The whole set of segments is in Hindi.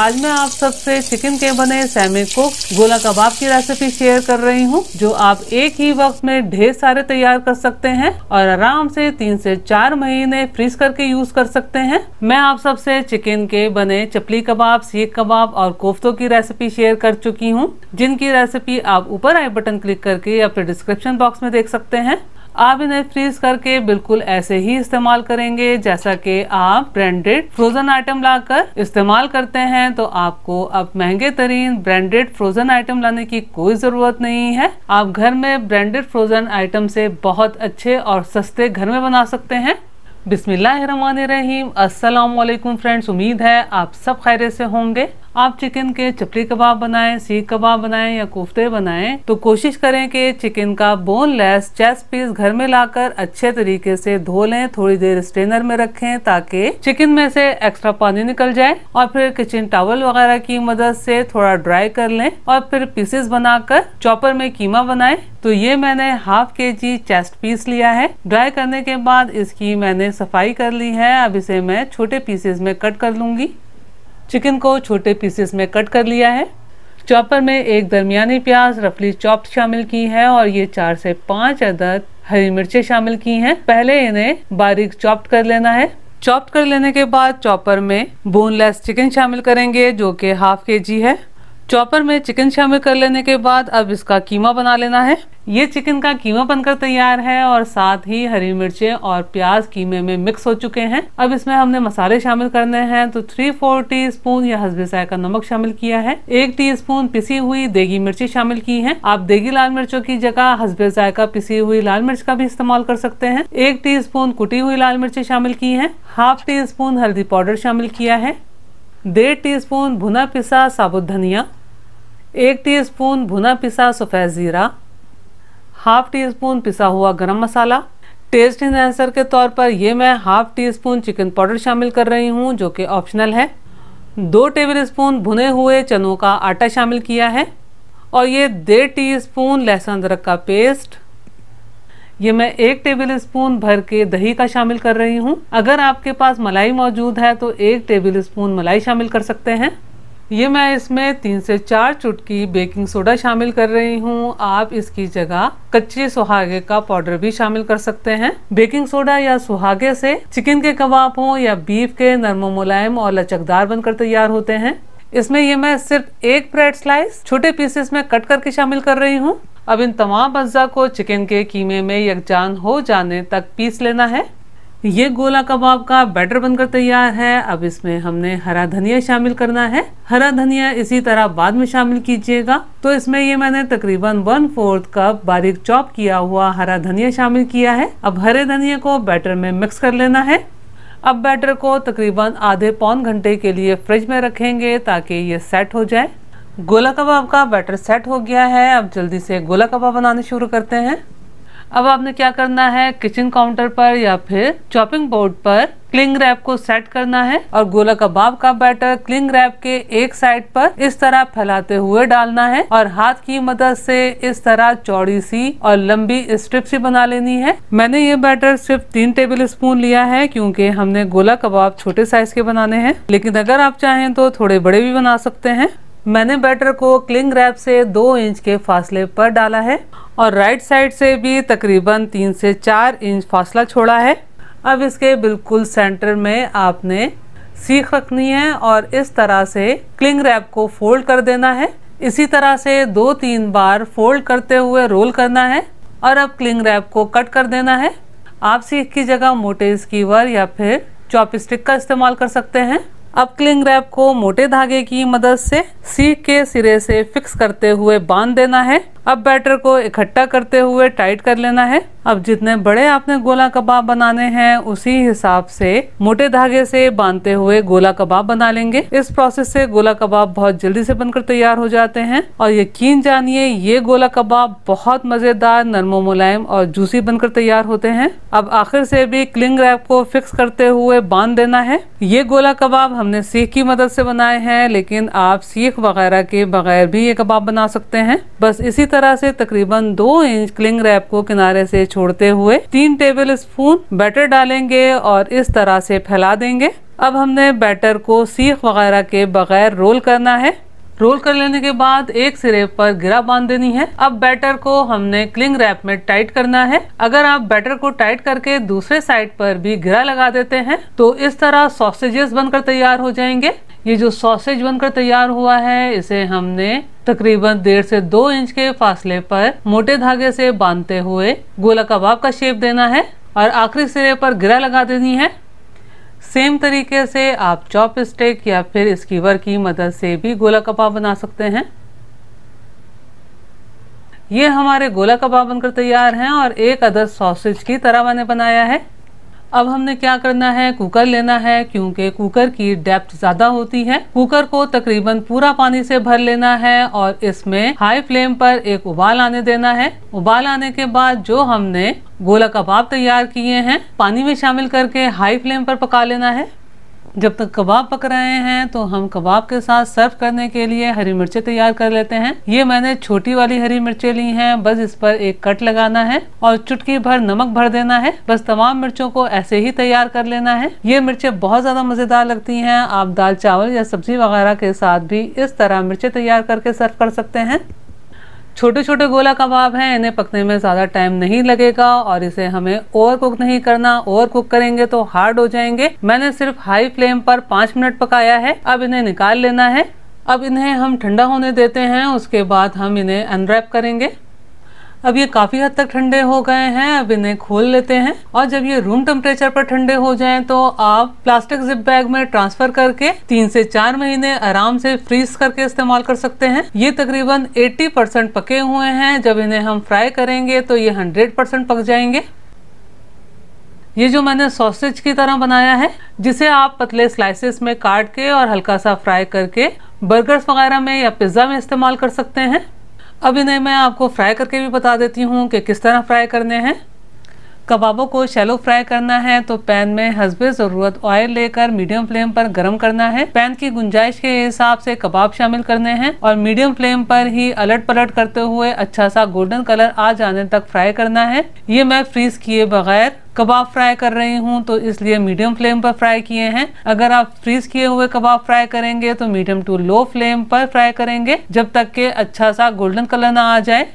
आज मैं आप सबसे चिकन के बने सेमी कुक गोला कबाब की रेसिपी शेयर कर रही हूँ जो आप एक ही वक्त में ढेर सारे तैयार कर सकते हैं और आराम से तीन से चार महीने फ्रीज करके यूज कर सकते हैं मैं आप सबसे चिकन के बने चपली कबाब सीख कबाब और कोफ्तों की रेसिपी शेयर कर चुकी हूँ जिनकी रेसिपी आप ऊपर आई बटन क्लिक करके या फिर डिस्क्रिप्शन बॉक्स में देख सकते हैं आप इन्हें फ्रीज करके बिल्कुल ऐसे ही इस्तेमाल करेंगे जैसा कि आप ब्रांडेड फ्रोजन आइटम लाकर इस्तेमाल करते हैं तो आपको अब महंगे तरीन ब्रांडेड फ्रोजन आइटम लाने की कोई जरूरत नहीं है आप घर में ब्रांडेड फ्रोजन आइटम से बहुत अच्छे और सस्ते घर में बना सकते हैं बिसमीम अल्लाम फ्रेंड्स उम्मीद है आप सब खैरे से होंगे आप चिकन के चपली कबाब बनाएं सीख कबाब बनाएं या कोफ्ते बनाएं तो कोशिश करें कि चिकन का बोनलेस चेस्ट पीस घर में लाकर अच्छे तरीके से धो लें थोड़ी देर स्ट्रेनर में रखें ताकि चिकन में से एक्स्ट्रा पानी निकल जाए और फिर किचन टावल वगैरह की मदद से थोड़ा ड्राई कर लें और फिर पीसेस बनाकर चॉपर में कीमा बनाए तो ये मैंने हाफ के जी चेस्ट पीस लिया है ड्राई करने के बाद इसकी मैंने सफाई कर ली है अब इसे मैं छोटे पीसेस में कट कर लूंगी चिकन को छोटे पीसेस में कट कर लिया है चॉपर में एक दरमियानी प्याज रफली चॉप शामिल की है और ये चार से पाँच अदद हरी मिर्चें शामिल की हैं पहले इन्हें बारीक चॉप्ड कर लेना है चॉप कर लेने के बाद चॉपर में बोनलेस चिकन शामिल करेंगे जो कि हाफ के जी है चॉपर में चिकन शामिल कर लेने के बाद अब इसका कीमा बना लेना है ये चिकन का कीमा बनकर तैयार है और साथ ही हरी मिर्चें और प्याज कीमे में मिक्स हो चुके हैं अब इसमें हमने मसाले शामिल करने हैं तो थ्री फोर टी स्पून या हसबे साय का नमक शामिल किया है एक टी स्पून पिसी हुई देगी मिर्ची शामिल की है आप देगी लाल मिर्चों की जगह हसबे साय का पिसी हुई लाल मिर्च का भी इस्तेमाल कर सकते हैं एक टी स्पून कुटी हुई लाल मिर्ची शामिल की है हाफ टी स्पून हल्दी पाउडर शामिल किया है डेढ़ टी स्पून भुना पिसा साबुत धनिया एक टीस्पून भुना पिसा सफ़ेद ज़ीरा हाफ टी स्पून पिसा हुआ गरम मसाला टेस्ट इन्हेंसर के तौर पर यह मैं half teaspoon chicken powder शामिल कर रही हूँ जो कि ऑप्शनल है दो टेबल स्पून भुने हुए चनों का आटा शामिल किया है और ये डेढ़ टी स्पून लहसुन अदरक का पेस्ट ये मैं एक टेबल स्पून भर के दही का शामिल कर रही हूँ अगर आपके पास मलाई मौजूद है तो एक टेबल स्पून मलाई शामिल कर सकते हैं ये मैं इसमें तीन से चार चुटकी बेकिंग सोडा शामिल कर रही हूँ आप इसकी जगह कच्चे सुहागे का पाउडर भी शामिल कर सकते हैं बेकिंग सोडा या सुहागे से चिकन के कबाब हों या बीफ के नरम मुलायम और लचकदार बनकर तैयार होते हैं इसमें ये मैं सिर्फ एक ब्रेड स्लाइस छोटे पीसेस में कट करके शामिल कर रही हूँ अब इन तमाम अज्जा को चिकन के कीमे में यकजान हो जाने तक पीस लेना है ये गोला कबाब का बैटर बनकर तैयार है अब इसमें हमने हरा धनिया शामिल करना है हरा धनिया इसी तरह बाद में शामिल कीजिएगा तो इसमें ये मैंने तकरीबन वन फोर्थ कप बारीक चॉप किया हुआ हरा धनिया शामिल किया है अब हरे धनिया को बैटर में मिक्स कर लेना है अब बैटर को तकरीबन आधे पौन घंटे के लिए फ्रिज में रखेंगे ताकि ये सेट हो जाए गोला कबाब का बैटर सेट हो गया है अब जल्दी से गोला कबाब बनाने शुरू करते हैं अब आपने क्या करना है किचन काउंटर पर या फिर चॉपिंग बोर्ड पर क्लिंग रैप को सेट करना है और गोला कबाब का बैटर क्लिंग रैप के एक साइड पर इस तरह फैलाते हुए डालना है और हाथ की मदद से इस तरह चौड़ी सी और लंबी स्ट्रिप सी बना लेनी है मैंने ये बैटर सिर्फ तीन टेबल स्पून लिया है क्योंकि हमने गोला कबाब छोटे साइज के बनाने हैं लेकिन अगर आप चाहें तो थोड़े बड़े भी बना सकते हैं मैंने बैटर को क्लिंग रैप से दो इंच के फासले पर डाला है और राइट साइड से भी तकरीबन तीन से चार इंच फासला छोड़ा है अब इसके बिल्कुल सेंटर में आपने सीख रखनी है और इस तरह से क्लिंग रैप को फोल्ड कर देना है इसी तरह से दो तीन बार फोल्ड करते हुए रोल करना है और अब क्लिंग रैप को कट कर देना है आप सीख की जगह मोटे स्कीवर या फिर चॉपस्टिक का इस्तेमाल कर सकते हैं अब क्लिंग रैप को मोटे धागे की मदद से सी के सिरे से फिक्स करते हुए बांध देना है अब बैटर को इकट्ठा करते हुए टाइट कर लेना है अब जितने बड़े आपने गोला कबाब बनाने हैं उसी हिसाब से मोटे धागे से बांधते हुए गोला कबाब बना लेंगे इस प्रोसेस से गोला कबाब बहुत जल्दी से बनकर तैयार हो जाते हैं और यकीन जानिए ये गोला कबाब बहुत मजेदार नरमो मुलायम और जूसी बनकर तैयार होते हैं अब आखिर से भी क्लिंग रैप को फिक्स करते हुए बांध देना है ये गोला कबाब हमने सीख की मदद से बनाए हैं लेकिन आप सीख वगैरह के बगैर भी ये कबाब बना सकते हैं बस इसी तरह से तकरीबन दो इंच क्लिंग रैप को किनारे से छोड़ते हुए तीन टेबल स्पून बैटर डालेंगे और इस तरह से फैला देंगे अब हमने बैटर को सीख वगैरह के बगैर रोल करना है रोल कर लेने के बाद एक सिरे पर गिरा बांध देनी है अब बैटर को हमने क्लिंग रैप में टाइट करना है अगर आप बैटर को टाइट करके दूसरे साइड पर भी गिरा लगा देते हैं तो इस तरह सॉसेजेस बनकर तैयार हो जाएंगे ये जो सॉसेज बनकर तैयार हुआ है इसे हमने तकरीबन डेढ़ से दो इंच के फासले पर मोटे धागे से बांधते हुए गोला कबाब का शेप देना है और आखिरी सिरे पर गिरा लगा देनी है सेम तरीके से आप चॉप स्टिक या फिर स्कीवर की मदद से भी गोला कबाब बना सकते हैं ये हमारे गोला कबाब बनकर तैयार हैं और एक अदर सॉसेज की तरह मैंने बनाया है अब हमने क्या करना है कुकर लेना है क्योंकि कुकर की डेप्थ ज़्यादा होती है कुकर को तकरीबन पूरा पानी से भर लेना है और इसमें हाई फ्लेम पर एक उबाल आने देना है उबाल आने के बाद जो हमने गोला कबाब तैयार किए हैं पानी में शामिल करके हाई फ्लेम पर पका लेना है जब तक कबाब पक रहे हैं तो हम कबाब के साथ सर्व करने के लिए हरी मिर्चें तैयार कर लेते हैं ये मैंने छोटी वाली हरी मिर्चें ली हैं बस इस पर एक कट लगाना है और चुटकी भर नमक भर देना है बस तमाम मिर्चों को ऐसे ही तैयार कर लेना है ये मिर्चें बहुत ज्यादा मजेदार लगती हैं आप दाल चावल या सब्जी वगैरह के साथ भी इस तरह मिर्चें तैयार करके सर्व कर सकते हैं छोटे छोटे गोला कबाब हैं इन्हें पकने में ज़्यादा टाइम नहीं लगेगा और इसे हमें ओवर कुक नहीं करना ओवर कुक करेंगे तो हार्ड हो जाएंगे मैंने सिर्फ हाई फ्लेम पर पाँच मिनट पकाया है अब इन्हें निकाल लेना है अब इन्हें हम ठंडा होने देते हैं उसके बाद हम इन्हें अनरैप करेंगे अब ये काफ़ी हद तक ठंडे हो गए हैं अब इन्हें खोल लेते हैं और जब ये रूम टेम्परेचर पर ठंडे हो जाएं तो आप प्लास्टिक जिप बैग में ट्रांसफर करके तीन से चार महीने आराम से फ्रीज करके इस्तेमाल कर सकते हैं ये तकरीबन 80 परसेंट पके हुए हैं जब इन्हें हम फ्राई करेंगे तो ये 100 परसेंट पक जाएंगे ये जो मैंने सॉसेज की तरह बनाया है जिसे आप पतले स्लाइसेस में काट के और हल्का सा फ्राई करके बर्गर्स वगैरह में या पिज्ज़ा में इस्तेमाल कर सकते हैं अब इन्हें मैं आपको फ्राई करके भी बता देती हूँ कि किस तरह फ्राई करने हैं कबाबों को शैलो फ्राई करना है तो पैन में हसबे ज़रूरत ऑयल लेकर मीडियम फ्लेम पर गर्म करना है पैन की गुंजाइश के हिसाब से कबाब शामिल करने हैं और मीडियम फ्लेम पर ही अलट पलट करते हुए अच्छा सा गोल्डन कलर आ जाने तक फ्राई करना है ये मैं फ्रीज किए बगैर कबाब फ्राई कर रही हूँ तो इसलिए मीडियम फ्लेम पर फ्राई किए हैं अगर आप फ्रीज किए हुए कबाब फ्राई करेंगे तो मीडियम टू लो फ्लेम पर फ्राई करेंगे जब तक के अच्छा सा गोल्डन कलर ना आ जाए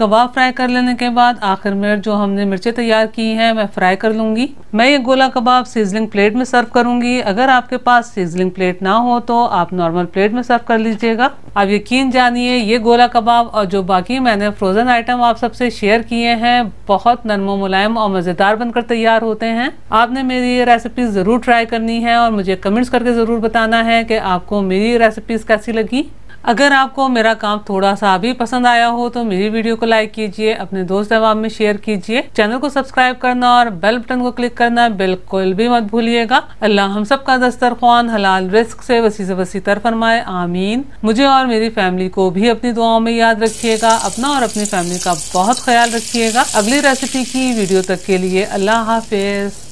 कबाब फ्राई कर लेने के बाद आखिर में जो हमने मिर्चें तैयार की हैं मैं फ्राई कर लूँगी मैं ये गोला कबाब सीजलिंग प्लेट में सर्व करूँगी अगर आपके पास सीजलिंग प्लेट ना हो तो आप नॉर्मल प्लेट में सर्व कर लीजिएगा आप यकीन जानिए ये गोला कबाब और जो बाकी मैंने फ्रोज़न आइटम आप सबसे शेयर किए हैं बहुत नरमो मुलायम और मज़ेदार बनकर तैयार होते हैं आपने मेरी ये रेसिपी ज़रूर ट्राई करनी है और मुझे कमेंट्स करके ज़रूर बताना है कि आपको मेरी रेसिपीज़ कैसी लगी अगर आपको मेरा काम थोड़ा सा भी पसंद आया हो तो मेरी वीडियो को लाइक कीजिए अपने दोस्त अहबाब में शेयर कीजिए चैनल को सब्सक्राइब करना और बेल बटन को क्लिक करना बिल्कुल भी मत भूलिएगा अल्लाह हम सब का दस्तरखान हलाल रिस्क से वसी से वसी तर फरमाए आमीन मुझे और मेरी फैमिली को भी अपनी दुआओं में याद रखिएगा अपना और अपनी फैमिली का बहुत ख्याल रखिएगा अगली रेसिपी की वीडियो तक के लिए अल्लाह हाफिज